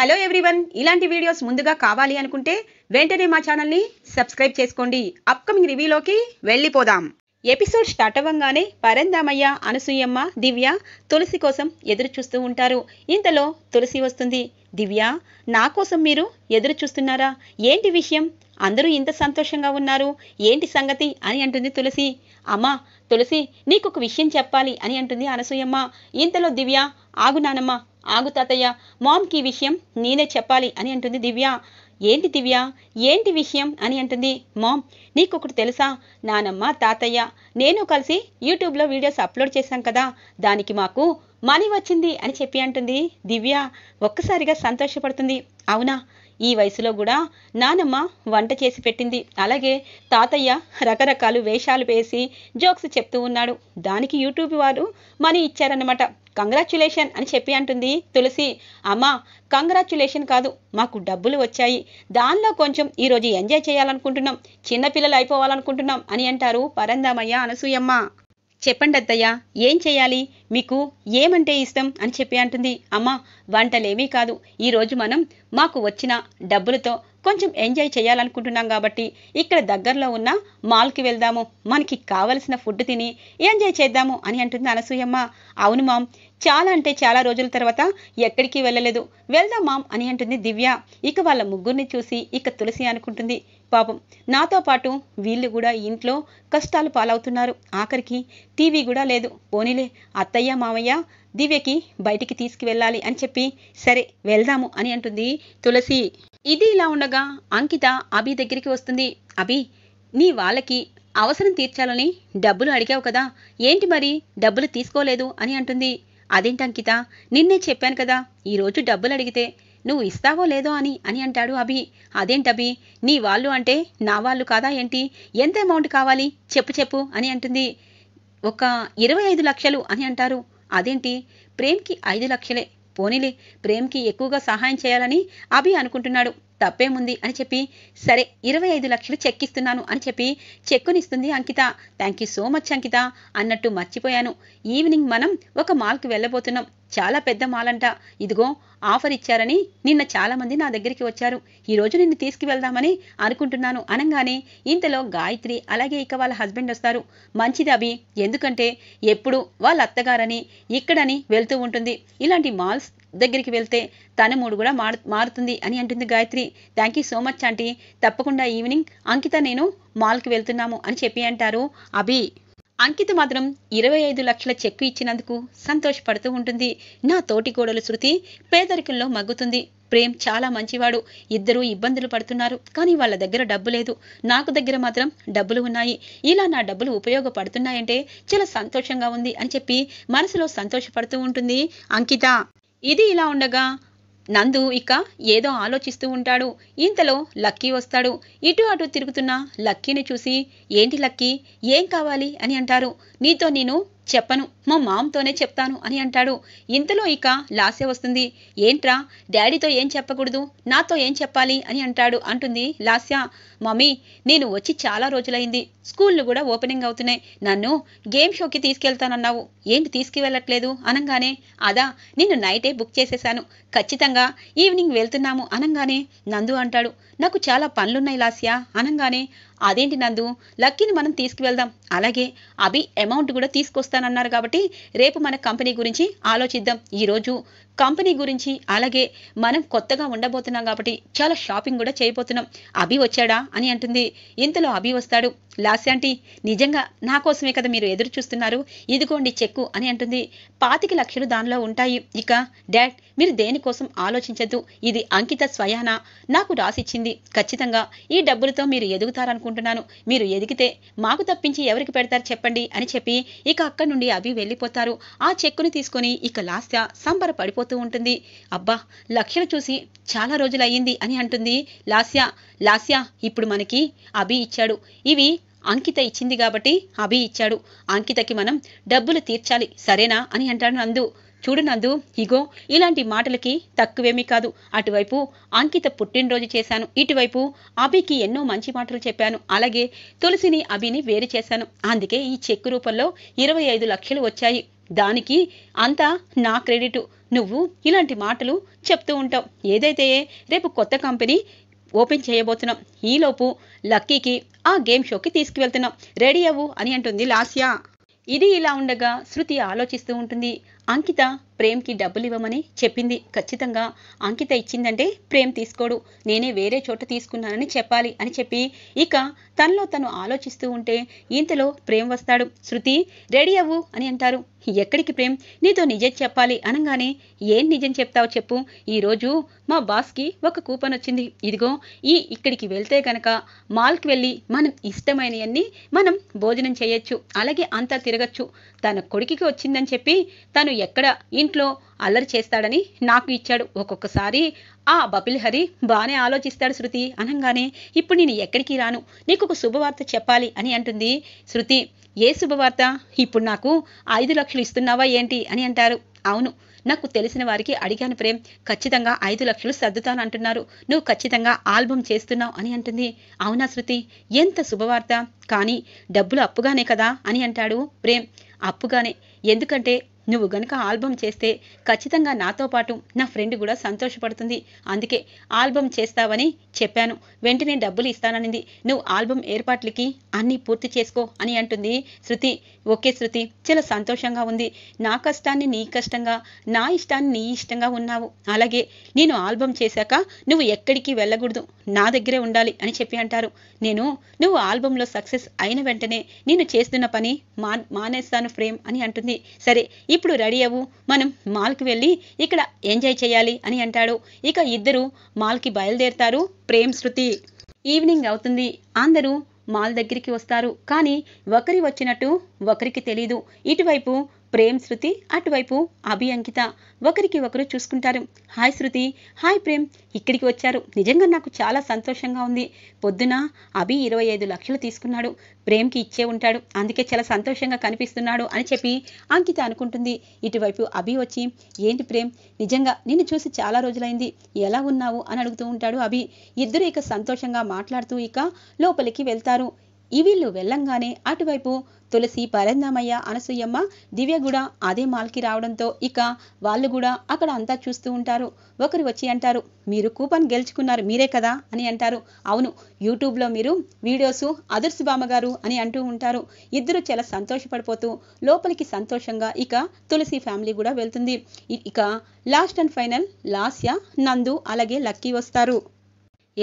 hello everyone ఇలాంటి videos ముందుగా కావాలి అనుకుంటే వెంటనే మా ఛానల్ని సబ్స్క్రైబ్ చేసుకోండి అప్కమింగ్ రివ్యూలోకి వెళ్ళిపోదాం ఎపిసోడ్ స్టార్ట్ అవ్వంగానే పరందామయ్య అనసూయమ్మ దివ్య తులసి కోసం ఎదురు చూస్తూ ఉంటారు ఇంతలో తులసి వస్తుంది దివ్య నా కోసం మీరు ఎదురు చూస్తున్నారా ఏంటి విషయం అందరూ ఇంత సంతోషంగా ఉన్నారు ఏంటి సంగతి అని అంటుంది తులసి అమ్మా తులసి ఒక విషయం చెప్పాలి అని అంటుంది అనసూయమ్మ ఇంతలో దివ్య ఆగునానమ్మా ఆగు తాతయ్య మామ్కి ఈ విషయం నేనే చెప్పాలి అని అంటుంది దివ్య ఏంటి దివ్య ఏంటి విషయం అని అంటుంది మామ్ నీకొకటి తెలుసా నానమ్మ తాతయ్య నేను కలిసి యూట్యూబ్లో వీడియోస్ అప్లోడ్ చేశాం కదా దానికి మాకు మనీ వచ్చింది అని చెప్పి అంటుంది దివ్య ఒక్కసారిగా సంతోషపడుతుంది అవునా ఈ వయసులో కూడా నానమ్మ వంట చేసి పెట్టింది అలాగే తాతయ్య రకరకాలు వేషాలు వేసి జోక్స్ చెప్తూ ఉన్నాడు దానికి యూట్యూబ్ వారు మనీ ఇచ్చారన్నమాట కంగ్రాచ్యులేషన్ అని చెప్పి అంటుంది తులసి అమ్మా కంగ్రాచ్యులేషన్ కాదు మాకు డబ్బులు వచ్చాయి దానిలో కొంచెం ఈరోజు ఎంజాయ్ చేయాలనుకుంటున్నాం చిన్నపిల్లలు అయిపోవాలనుకుంటున్నాం అని అంటారు పరందామయ్య అనసూయమ్మ చెప్పండి అత్తయ్య ఏం చేయాలి మీకు ఏమంటే ఇష్టం అని చెప్పి అంటుంది అమ్మా వంటలేమీ కాదు ఈరోజు మనం మాకు వచ్చిన డబ్బులతో కొంచెం ఎంజాయ్ చేయాలనుకుంటున్నాం కాబట్టి ఇక్కడ దగ్గరలో ఉన్న మాల్కి వెళ్దాము మనకి కావలసిన ఫుడ్ తిని ఎంజాయ్ చేద్దాము అని అంటుంది అనసూయమ్మ అవును మామ్ చాలా అంటే చాలా రోజుల తర్వాత ఎక్కడికి వెళ్ళలేదు వెళ్దాం మామ్ అని అంటుంది దివ్య ఇక వాళ్ళ ముగ్గురిని చూసి ఇక తులసి అనుకుంటుంది పాపం నాతో పాటు వీళ్ళు కూడా ఇంట్లో కష్టాలు పాలవుతున్నారు ఆఖరికి టీవీ కూడా లేదు పోనీలే అత్తయ్య మామయ్య దివ్యకి బయటికి తీసుకువెళ్ళాలి అని చెప్పి సరే వెళ్దాము అని అంటుంది తులసి ఇది ఇలా ఉండగా అంకిత అభి దగ్గరికి వస్తుంది అభి నీ వాళ్ళకి అవసరం తీర్చాలని డబ్బులు అడిగావు కదా ఏంటి మరి డబ్బులు తీసుకోలేదు అని అంటుంది అదేంటి అంకిత నిన్నే చెప్పాను కదా ఈరోజు డబ్బులు అడిగితే నువ్వు ఇస్తావో లేదో అని అని అంటాడు అభి అదేంటభి నీ వాళ్ళు అంటే నా వాళ్ళు కాదా ఏంటి ఎంత అమౌంట్ కావాలి చెప్పు చెప్పు అని అంటుంది ఒక ఇరవై ఐదు లక్షలు అని అంటారు అదేంటి ప్రేమ్కి ఐదు లక్షలే పోనీలే ప్రేమ్కి ఎక్కువగా సహాయం చేయాలని అభి అనుకుంటున్నాడు తప్పేముంది అని చెప్పి సరే ఇరవై ఐదు లక్షలు చెక్ ఇస్తున్నాను అని చెప్పి చెక్కునిస్తుంది Ankita thank you so much Ankita అన్నట్టు మర్చిపోయాను ఈవినింగ్ మనం ఒక మాల్కి వెళ్ళబోతున్నాం చాలా పెద్ద మాల్ అంట ఇదిగో ఆఫర్ ఇచ్చారని నిన్న చాలామంది నా దగ్గరికి వచ్చారు ఈరోజు నిన్ను తీసుకువెళ్దామని అనుకుంటున్నాను అనగానే ఇంతలో గాయత్రి అలాగే ఇక వాళ్ళ హస్బెండ్ వస్తారు మంచిది అవి ఎందుకంటే ఎప్పుడు వాళ్ళ అత్తగారని ఇక్కడని వెళ్తూ ఉంటుంది ఇలాంటి మాల్స్ దగ్గరికి వెళ్తే తన మూడు కూడా మారుతుంది అని అంటుంది Gayatri thank you so much aunty తప్పకుండా ఈవినింగ్ అంకిత నేను మాల్కి వెళ్తున్నాము అని చెప్పి అంటారు అభి అంకిత మాత్రం ఇరవై ఐదు లక్షల చెక్కు ఇచ్చినందుకు సంతోషపడుతూ ఉంటుంది నా తోటి కోడలు శృతి పేదరికంలో మగ్గుతుంది ప్రేమ్ చాలా మంచివాడు ఇద్దరూ ఇబ్బందులు పడుతున్నారు కానీ వాళ్ళ దగ్గర డబ్బు లేదు నాకు దగ్గర మాత్రం డబ్బులు ఉన్నాయి ఇలా నా డబ్బులు ఉపయోగపడుతున్నాయంటే చాలా సంతోషంగా ఉంది అని చెప్పి మనసులో సంతోషపడుతూ ఉంటుంది అంకిత ఇది ఇలా ఉండగా నందు ఇక ఏదో ఆలోచిస్తూ ఉంటాడు ఇంతలో లక్కీ వస్తాడు ఇటు అటు తిరుగుతున్న లక్కీని చూసి ఏంటి లక్కీ ఏం కావాలి అని అంటారు నీతో నేను చెప్పను మా మామతోనే చెప్తాను అని అంటాడు ఇంతలో ఇక లాస్య వస్తుంది ఏంట్రా డాడీతో ఏం చెప్పకూడదు నాతో ఏం చెప్పాలి అని అంటాడు అంటుంది లాస్య మమ్మీ నేను వచ్చి చాలా రోజులైంది స్కూళ్ళు కూడా ఓపెనింగ్ అవుతున్నాయి నన్ను గేమ్ షోకి తీసుకెళ్తానన్నావు ఏంటి తీసుకువెళ్ళట్లేదు అనంగానే అదా నిన్ను నైటే బుక్ చేసేశాను ఖచ్చితంగా ఈవినింగ్ వెళ్తున్నాము అనంగానే నందు అంటాడు నాకు చాలా పనులున్నాయి లాస్య అనంగానే అదేంటి నందు లక్కీని మనం తీసుకువెళ్దాం అలాగే అభి అమౌంట్ కూడా తీసుకొస్తానన్నారు కాబట్టి రేపు మన కంపెనీ గురించి ఆలోచిద్దాం ఈరోజు కంపెనీ గురించి అలాగే మనం కొత్తగా ఉండబోతున్నాం కాబట్టి చాలా షాపింగ్ కూడా చేయబోతున్నాం అభి వచ్చాడా అని అంటుంది ఇంతలో అభి వస్తాడు లాస్యాంటీ నిజంగా నా కోసమే కదా మీరు ఎదురు చూస్తున్నారు ఇదిగోండి చెక్కు అని అంటుంది పాతిక లక్షలు దానిలో ఉంటాయి ఇక డాడ్ మీరు దేనికోసం ఆలోచించద్దు ఇది అంకిత స్వయాన నాకు రాసిచ్చింది ఖచ్చితంగా ఈ డబ్బులతో మీరు ఎదుగుతారనుకుంటున్నారు అనుకుంటున్నాను మీరు ఎదిగితే మాకు తప్పించి ఎవరికి పెడతారు చెప్పండి అని చెప్పి ఇక అక్కడి నుండి అవి వెళ్ళిపోతారు ఆ చెక్కుని తీసుకొని ఇక లాస్య సంబర పడిపోతూ ఉంటుంది అబ్బా లక్ష్యను చూసి చాలా రోజులయ్యింది అని అంటుంది లాస్య లాస్య ఇప్పుడు మనకి అభి ఇచ్చాడు ఇవి అంకిత ఇచ్చింది కాబట్టి అభి ఇచ్చాడు అంకితకి మనం డబ్బులు తీర్చాలి సరేనా అని అంటాడు నందు చూడు నందు ఇగో ఇలాంటి మాటలకి తక్కువేమీ కాదు అటువైపు అంకిత పుట్టినరోజు చేశాను ఇటువైపు అభికి ఎన్నో మంచి మాటలు చెప్పాను అలాగే తులసిని అభిని వేరు చేశాను అందుకే ఈ చెక్కు రూపంలో ఇరవై ఐదు లక్షలు వచ్చాయి దానికి అంతా నా క్రెడిట్ నువ్వు ఇలాంటి మాటలు చెప్తూ ఉంటావు ఏదైతే రేపు కొత్త కంపెనీ ఓపెన్ చేయబోతున్నాం ఈలోపు లక్కీకి ఆ గేమ్ షోకి తీసుకువెళ్తున్నాం రెడీ అవ్వు అని అంటుంది లాస్యా ఇది ఇలా ఉండగా శృతి ఆలోచిస్తూ ఉంటుంది అంకిత ప్రేమ్కి డబ్బులు ఇవ్వమని చెప్పింది ఖచ్చితంగా అంకిత ఇచ్చిందంటే ప్రేమ్ తీసుకోడు నేనే వేరే చోట తీసుకున్నానని చెప్పాలి అని చెప్పి ఇక తనలో తను ఆలోచిస్తూ ఉంటే ఇంతలో ప్రేమ్ వస్తాడు శృతి రెడీ అవ్వు అని అంటారు ఎక్కడికి ప్రేమ్ నీతో నిజం చెప్పాలి అనగానే ఏం నిజం చెప్తావు చెప్పు ఈరోజు మా బాస్కి ఒక కూపన్ వచ్చింది ఇదిగో ఈ ఇక్కడికి వెళ్తే గనక మాల్కి వెళ్ళి మనం ఇష్టమైనవన్నీ మనం భోజనం చేయొచ్చు అలాగే అంతా తిరగచ్చు తన కొడుకుకి వచ్చిందని చెప్పి తను ఎక్కడ ఇంట్లో అల్లరి చేస్తాడని నాకు ఇచ్చాడు ఒక్కొక్కసారి ఆ బపిల్ హరి బాగానే ఆలోచిస్తాడు శృతి అనగానే ఇప్పుడు నేను ఎక్కడికి రాను నీకు ఒక శుభవార్త చెప్పాలి అని అంటుంది శృతి ఏ శుభవార్త ఇప్పుడు నాకు ఐదు లక్షలు ఇస్తున్నావా ఏంటి అని అంటారు అవును నాకు తెలిసిన వారికి అడిగాను ప్రేమ్ ఖచ్చితంగా ఐదు లక్షలు సర్దుతాను అంటున్నారు నువ్వు ఖచ్చితంగా ఆల్బమ్ చేస్తున్నావు అని అంటుంది అవునా శృతి ఎంత శుభవార్త కానీ డబ్బులు అప్పుగానే కదా అని అంటాడు ప్రేమ్ అప్పుగానే ఎందుకంటే నువ్వు గనుక ఆల్బమ్ చేస్తే ఖచ్చితంగా నాతో పాటు నా ఫ్రెండ్ కూడా సంతోషపడుతుంది అందుకే ఆల్బమ్ చేస్తావని చెప్పాను వెంటనే డబ్బులు ఇస్తాననింది నువ్వు ఆల్బమ్ ఏర్పాట్లకి అన్నీ పూర్తి చేసుకో అని అంటుంది శృతి ఓకే శృతి చాలా సంతోషంగా ఉంది నా కష్టాన్ని నీ కష్టంగా నా ఇష్టాన్ని నీ ఇష్టంగా ఉన్నావు అలాగే నేను ఆల్బమ్ చేశాక నువ్వు ఎక్కడికి వెళ్ళకూడదు నా దగ్గరే ఉండాలి అని చెప్పి అంటారు నేను నువ్వు ఆల్బంలో సక్సెస్ అయిన వెంటనే నేను చేస్తున్న పని మా మానేస్తాను ఫ్రేమ్ అని అంటుంది సరే ఇప్పుడు రెడీ అవ్వు మనం మాల్కి వెళ్ళి ఇక్కడ ఎంజాయ్ చేయాలి అని అంటాడు ఇక ఇద్దరు మాల్కి బయలుదేరుతారు ప్రేమ్ శృతి ఈవినింగ్ అవుతుంది అందరూ మాల్ దగ్గరికి వస్తారు కానీ ఒకరి వచ్చినట్టు ఒకరికి తెలీదు ఇటువైపు ప్రేమ్ శృతి అటువైపు అభి అంకిత ఒకరికి ఒకరు చూసుకుంటారు హాయ్ శృతి హాయ్ ప్రేమ్ ఇక్కడికి వచ్చారు నిజంగా నాకు చాలా సంతోషంగా ఉంది పొద్దున అభి ఇరవై ఐదు లక్షలు తీసుకున్నాడు ప్రేమ్కి ఇచ్చే ఉంటాడు అందుకే చాలా సంతోషంగా కనిపిస్తున్నాడు అని చెప్పి అంకిత అనుకుంటుంది ఇటువైపు అభి వచ్చి ఏంటి ప్రేమ్ నిజంగా నిన్ను చూసి చాలా రోజులైంది ఎలా ఉన్నావు అని అడుగుతూ ఉంటాడు అభి ఇద్దరు ఇక సంతోషంగా మాట్లాడుతూ ఇక లోపలికి వెళ్తారు ఈ వీళ్ళు వెళ్ళంగానే అటువైపు తులసి పరందామయ్య అనసూయమ్మ దివ్య కూడా అదే మాల్కి రావడంతో ఇక వాళ్ళు కూడా అక్కడ అంతా చూస్తూ ఉంటారు ఒకరు వచ్చి అంటారు మీరు కూపన్ గెలుచుకున్నారు మీరే కదా అని అంటారు అవును యూట్యూబ్లో మీరు వీడియోసు అదర్సు బామ్మగారు అని అంటూ ఉంటారు ఇద్దరు చాలా సంతోషపడిపోతూ లోపలికి సంతోషంగా ఇక తులసి ఫ్యామిలీ కూడా వెళ్తుంది ఇక లాస్ట్ అండ్ ఫైనల్ లాస్య నందు అలాగే లక్కీ వస్తారు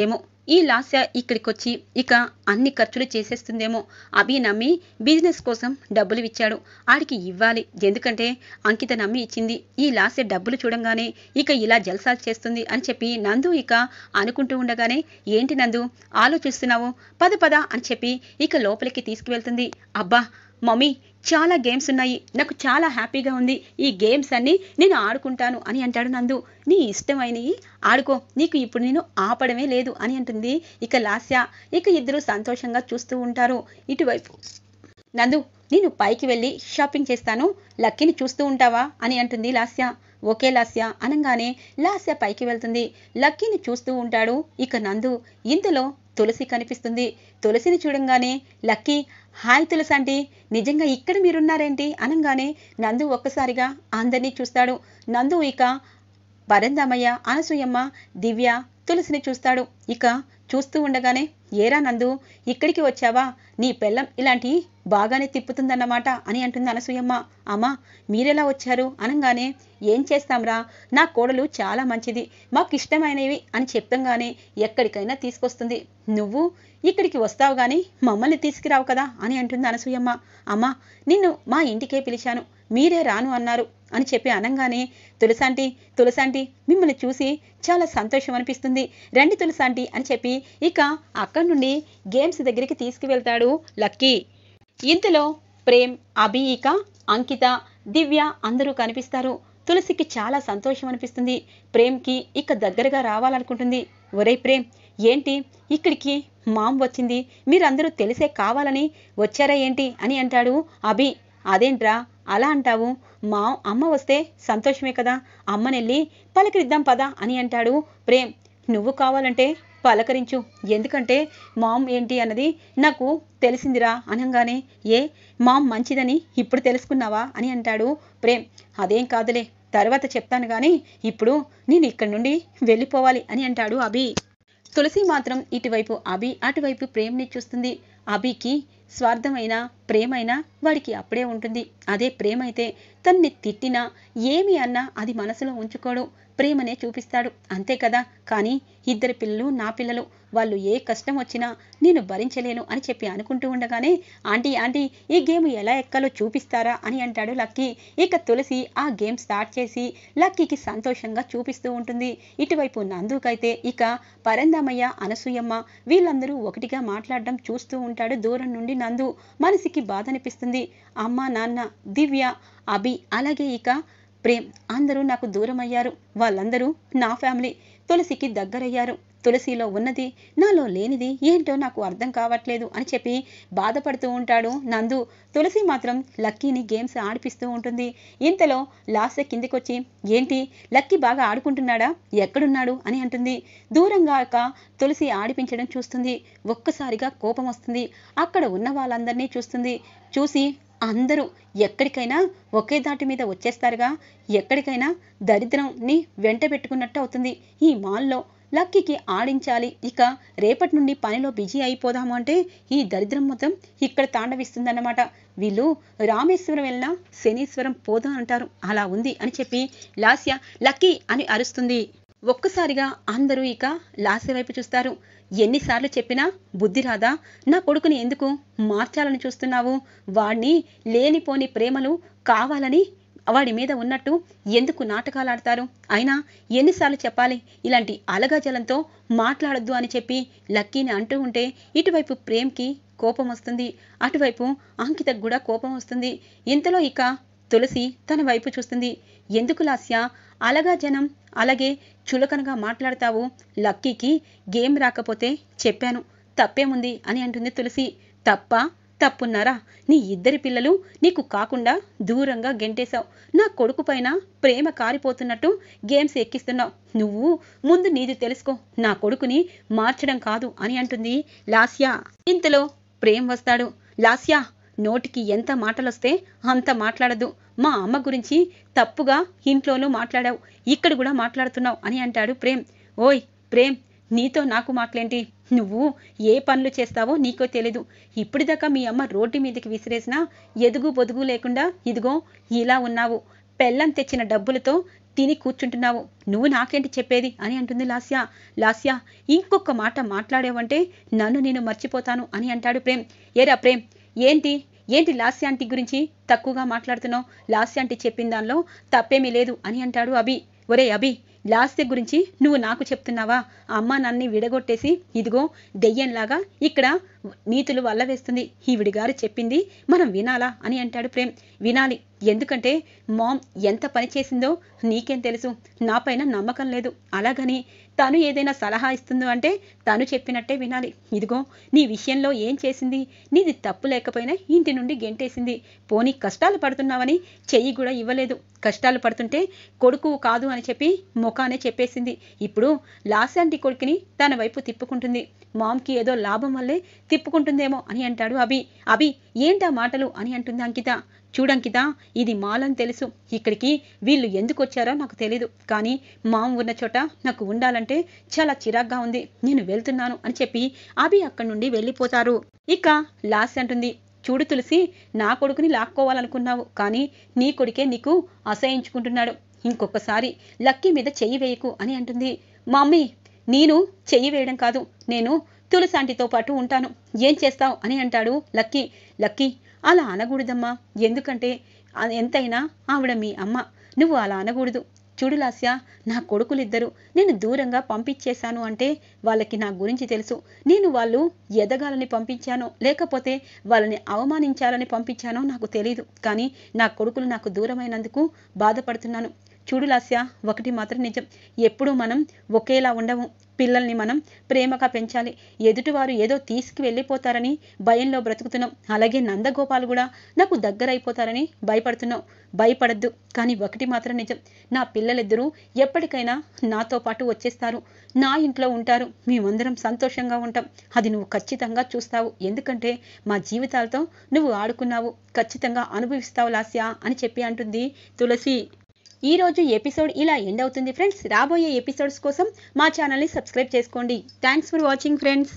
ఏమో ఈ లాస్య ఇక్కడికి వచ్చి ఇక అన్ని ఖర్చులు చేసేస్తుందేమో అభి నమ్మి బిజినెస్ కోసం డబ్బులు ఇచ్చాడు ఆడికి ఇవ్వాలి ఎందుకంటే అంకిత నమ్మి ఇచ్చింది ఈ లాస్య డబ్బులు చూడంగానే ఇక ఇలా జల్సాలు చేస్తుంది అని చెప్పి నందు ఇక అనుకుంటూ ఉండగానే ఏంటి నందు ఆలోచిస్తున్నావు పద పద అని చెప్పి ఇక లోపలికి తీసుకువెళ్తుంది అబ్బా మమ్మీ చాలా గేమ్స్ ఉన్నాయి నాకు చాలా హ్యాపీగా ఉంది ఈ గేమ్స్ అన్నీ నేను ఆడుకుంటాను అని అంటాడు నందు నీ ఇష్టమైనవి ఆడుకో నీకు ఇప్పుడు నేను ఆపడమే లేదు అని అంటుంది ఇక లాస్య ఇక ఇద్దరు సంతోషంగా చూస్తూ ఉంటారు ఇటువైపు నందు నేను పైకి వెళ్ళి షాపింగ్ చేస్తాను లక్కీని చూస్తూ ఉంటావా అని అంటుంది లాస్య ఒకే లాస్య అనగానే లాస్య పైకి వెళ్తుంది లక్కీని చూస్తూ ఉంటాడు ఇక నందు ఇందులో తులసి కనిపిస్తుంది తులసిని చూడంగానే లక్కీ హాయ్ తులసి అండి నిజంగా ఇక్కడ మీరున్నారేంటి అనగానే నందు ఒక్కసారిగా అందరినీ చూస్తాడు నందు ఇక పరందమయ్య అనసూయమ్మ దివ్య తులసిని చూస్తాడు ఇక చూస్తూ ఉండగానే ఏరా నందు ఇక్కడికి వచ్చావా నీ పెళ్ళం ఇలాంటి బాగానే తిప్పుతుందన్నమాట అని అంటుంది అనసూయమ్మ అమ్మా మీరెలా వచ్చారు అనగానే ఏం చేస్తాంరా నా కోడలు చాలా మంచిది మాకు ఇష్టమైనవి అని చెప్తంగానే ఎక్కడికైనా తీసుకొస్తుంది నువ్వు ఇక్కడికి వస్తావు కానీ మమ్మల్ని తీసుకురావు కదా అని అంటుంది అనసూయమ్మ అమ్మా నిన్ను మా ఇంటికే పిలిచాను మీరే రాను అన్నారు అని చెప్పి అనంగానే తులసాంటి తులసాంటి మిమ్మల్ని చూసి చాలా సంతోషం అనిపిస్తుంది రండి తులసాంటి అని చెప్పి ఇక అక్కడి నుండి గేమ్స్ దగ్గరికి తీసుకువెళ్తాడు లక్కీ ఇంతలో ప్రేమ్ అభియిక అంకిత దివ్య అందరూ కనిపిస్తారు తులసికి చాలా సంతోషం అనిపిస్తుంది ప్రేమ్కి ఇక దగ్గరగా రావాలనుకుంటుంది ఒరే ప్రేమ్ ఏంటి ఇక్కడికి మామ్ వచ్చింది మీరందరూ తెలిసే కావాలని వచ్చారా ఏంటి అని అంటాడు అభి అదేంట్రా అలా అంటావు మా అమ్మ వస్తే సంతోషమే కదా అమ్మనెళ్ళి పలకరిద్దాం పదా అని అంటాడు ప్రేమ్ నువ్వు కావాలంటే పలకరించు ఎందుకంటే మామ్ ఏంటి అన్నది నాకు తెలిసిందిరా అనగానే ఏ మామ్ మంచిదని ఇప్పుడు తెలుసుకున్నావా అని అంటాడు ప్రేమ్ అదేం కాదులే తర్వాత చెప్తాను కానీ ఇప్పుడు నేను ఇక్కడి నుండి వెళ్ళిపోవాలి అని అంటాడు అభి తులసి మాత్రం ఇటువైపు అభి అటువైపు ప్రేమ్ని చూస్తుంది అభికి స్వార్థమైనా ప్రేమైనా వాడికి అప్పుడే ఉంటుంది అదే ప్రేమైతే తన్ని తిట్టినా ఏమి అన్నా అది మనసులో ఉంచుకోడు ప్రేమనే చూపిస్తాడు అంతే కదా కానీ ఇద్దరి పిల్లలు నా పిల్లలు వాళ్ళు ఏ కష్టం వచ్చినా నేను భరించలేను అని చెప్పి అనుకుంటూ ఉండగానే ఆంటీ ఆంటీ ఈ గేమ్ ఎలా ఎక్కాలో చూపిస్తారా అని అంటాడు లక్కీ ఇక తులసి ఆ గేమ్ స్టార్ట్ చేసి లక్కీకి సంతోషంగా చూపిస్తూ ఉంటుంది ఇటువైపు నందుకైతే ఇక పరందామయ్య అనసూయమ్మ వీళ్ళందరూ ఒకటిగా మాట్లాడడం చూస్తూ ఉంటాడు దూరం నుండి నందు మనసుకి బాధ అనిపిస్తుంది అమ్మ నాన్న దివ్య అభి అలాగే ఇక ప్రేమ్ అందరూ నాకు దూరం అయ్యారు వాళ్ళందరూ నా ఫ్యామిలీ తులసికి దగ్గరయ్యారు తులసిలో ఉన్నది నాలో లేనిది ఏంటో నాకు అర్థం కావట్లేదు అని చెప్పి బాధపడుతూ ఉంటాడు నందు తులసి మాత్రం లక్కీని గేమ్స్ ఆడిపిస్తూ ఉంటుంది ఇంతలో లాస్య కిందికొచ్చి ఏంటి లక్కీ బాగా ఆడుకుంటున్నాడా ఎక్కడున్నాడు అని అంటుంది దూరంగా తులసి ఆడిపించడం చూస్తుంది ఒక్కసారిగా కోపం వస్తుంది అక్కడ ఉన్న వాళ్ళందరినీ చూస్తుంది చూసి అందరూ ఎక్కడికైనా ఒకే దాటి మీద వచ్చేస్తారుగా ఎక్కడికైనా దరిద్రంని వెంట పెట్టుకున్నట్టు అవుతుంది ఈ మాల్లో లక్కీకి ఆడించాలి ఇక రేపటి నుండి పనిలో బిజీ అయిపోదాము అంటే ఈ దరిద్రం మొత్తం ఇక్కడ తాండవిస్తుందన్నమాట వీళ్ళు రామేశ్వరం వెళ్ళినా శనీశ్వరం పోదా అంటారు అలా ఉంది అని చెప్పి లాస్య లక్కీ అని అరుస్తుంది ఒక్కసారిగా అందరూ ఇక లాస్య వైపు చూస్తారు ఎన్నిసార్లు చెప్పినా బుద్ధి రాదా నా కొడుకుని ఎందుకు మార్చాలని చూస్తున్నావు వాణ్ణి లేనిపోని ప్రేమలు కావాలని వాడి మీద ఉన్నట్టు ఎందుకు నాటకాలు ఆడతారు అయినా ఎన్నిసార్లు చెప్పాలి ఇలాంటి అలగజలంతో మాట్లాడొద్దు అని చెప్పి లక్కీని అంటూ ఉంటే ఇటువైపు ప్రేమ్కి కోపం వస్తుంది అటువైపు అంకితకు కూడా కోపం వస్తుంది ఇంతలో ఇక తులసి తన వైపు చూస్తుంది ఎందుకు లాస్య అలగా జనం అలాగే చులకనగా మాట్లాడతావు లక్కీకి గేమ్ రాకపోతే చెప్పాను తప్పేముంది అని అంటుంది తులసి తప్ప తప్పున్నారా నీ ఇద్దరి పిల్లలు నీకు కాకుండా దూరంగా గెంటేశావు నా కొడుకు పైన ప్రేమ కారిపోతున్నట్టు గేమ్స్ ఎక్కిస్తున్నావు నువ్వు ముందు నీది తెలుసుకో నా కొడుకుని మార్చడం కాదు అని అంటుంది లాస్యా ఇంతలో ప్రేమ్ వస్తాడు లాస్యా నోటికి ఎంత మాటలొస్తే అంత మాట్లాడదు మా అమ్మ గురించి తప్పుగా ఇంట్లోనూ మాట్లాడావు ఇక్కడ కూడా మాట్లాడుతున్నావు అని అంటాడు ప్రేమ్ ఓయ్ ప్రేమ్ నీతో నాకు మాటలేంటి నువ్వు ఏ పనులు చేస్తావో నీకో తెలీదు ఇప్పటిదాకా మీ అమ్మ రోడ్డు మీదకి విసిరేసినా ఎదుగు బొదుగు లేకుండా ఇదిగో ఇలా ఉన్నావు పెళ్ళం తెచ్చిన డబ్బులతో తిని కూర్చుంటున్నావు నువ్వు నాకేంటి చెప్పేది అని అంటుంది లాస్య లాస్య ఇంకొక మాట మాట్లాడేవంటే నన్ను నేను మర్చిపోతాను అని అంటాడు ప్రేమ్ ఏరా ప్రేమ్ ఏంటి ఏంటి లాస్యాంటి గురించి తక్కువగా మాట్లాడుతున్నావు లాస్య చెప్పిన దానిలో తప్పేమీ లేదు అని అంటాడు అభి ఒరే అభి లాస్య గురించి నువ్వు నాకు చెప్తున్నావా అమ్మ నన్ని విడగొట్టేసి ఇదిగో దెయ్యంలాగా ఇక్కడ నీతులు వల్ల వేస్తుంది ఈవిడి గారు చెప్పింది మనం వినాలా అని అంటాడు ప్రేమ్ వినాలి ఎందుకంటే మామ్ ఎంత పని చేసిందో నీకేం తెలుసు నాపైన నమ్మకం లేదు అలాగని తను ఏదైనా సలహా ఇస్తుందో అంటే తను చెప్పినట్టే వినాలి ఇదిగో నీ విషయంలో ఏం చేసింది నీది తప్పు లేకపోయినా ఇంటి నుండి గెంటేసింది పోనీ కష్టాలు పడుతున్నావని చెయ్యి కూడా ఇవ్వలేదు కష్టాలు పడుతుంటే కొడుకు కాదు అని చెప్పి ముఖానే చెప్పేసింది ఇప్పుడు లాసాంటి కొడుకుని తన వైపు తిప్పుకుంటుంది మామ్కి ఏదో లాభం వల్లే తిప్పుకుంటుందేమో అని అంటాడు అభి అభి ఏంటా మాటలు అని అంటుంది అంకిత చూడంకిత ఇది మాలని తెలుసు ఇక్కడికి వీళ్ళు ఎందుకు వచ్చారో నాకు తెలీదు కానీ మామ ఉన్న చోట నాకు ఉండాలంటే చాలా చిరాగ్గా ఉంది నేను వెళ్తున్నాను అని చెప్పి అభి అక్కడి నుండి వెళ్ళిపోతారు ఇక లాస్ట్ అంటుంది చూడు తులసి నా కొడుకుని లాక్కోవాలనుకున్నావు కానీ నీ కొడుకే నీకు అసహించుకుంటున్నాడు ఇంకొకసారి లక్కీ మీద చెయ్యి వేయకు అని అంటుంది మమ్మీ నేను చెయ్యి వేయడం కాదు నేను తులసాంటితో పాటు ఉంటాను ఏం చేస్తావు అని అంటాడు లక్కీ లక్కీ అలా అనకూడదమ్మా ఎందుకంటే ఎంతైనా ఆవిడ మీ అమ్మ నువ్వు అలా అనకూడదు చూడు లాస్య నా కొడుకులిద్దరూ నేను దూరంగా పంపించేశాను అంటే వాళ్ళకి నా గురించి తెలుసు నేను వాళ్ళు ఎదగాలని పంపించానో లేకపోతే వాళ్ళని అవమానించాలని పంపించానో నాకు తెలియదు కానీ నా కొడుకులు నాకు దూరమైనందుకు బాధపడుతున్నాను చూడు లాస్య ఒకటి మాత్రం నిజం ఎప్పుడూ మనం ఒకేలా ఉండము పిల్లల్ని మనం ప్రేమగా పెంచాలి ఎదుటివారు ఏదో తీసుకు వెళ్ళిపోతారని భయంలో బ్రతుకుతున్నాం అలాగే నందగోపాలు కూడా నాకు దగ్గరైపోతారని భయపడుతున్నాం భయపడద్దు కానీ ఒకటి మాత్రం నిజం నా పిల్లలిద్దరూ ఎప్పటికైనా నాతో పాటు వచ్చేస్తారు నా ఇంట్లో ఉంటారు మేమందరం సంతోషంగా ఉంటాం అది నువ్వు ఖచ్చితంగా చూస్తావు ఎందుకంటే మా జీవితాలతో నువ్వు ఆడుకున్నావు ఖచ్చితంగా అనుభవిస్తావు లాస్య అని చెప్పి అంటుంది తులసి ఈ రోజు ఎపిసోడ్ ఇలా ఎండ్ అవుతుంది ఫ్రెండ్స్ రాబోయే ఎపిసోడ్స్ కోసం మా ఛానల్ని సబ్స్క్రైబ్ చేసుకోండి థ్యాంక్స్ ఫర్ వాచింగ్ ఫ్రెండ్స్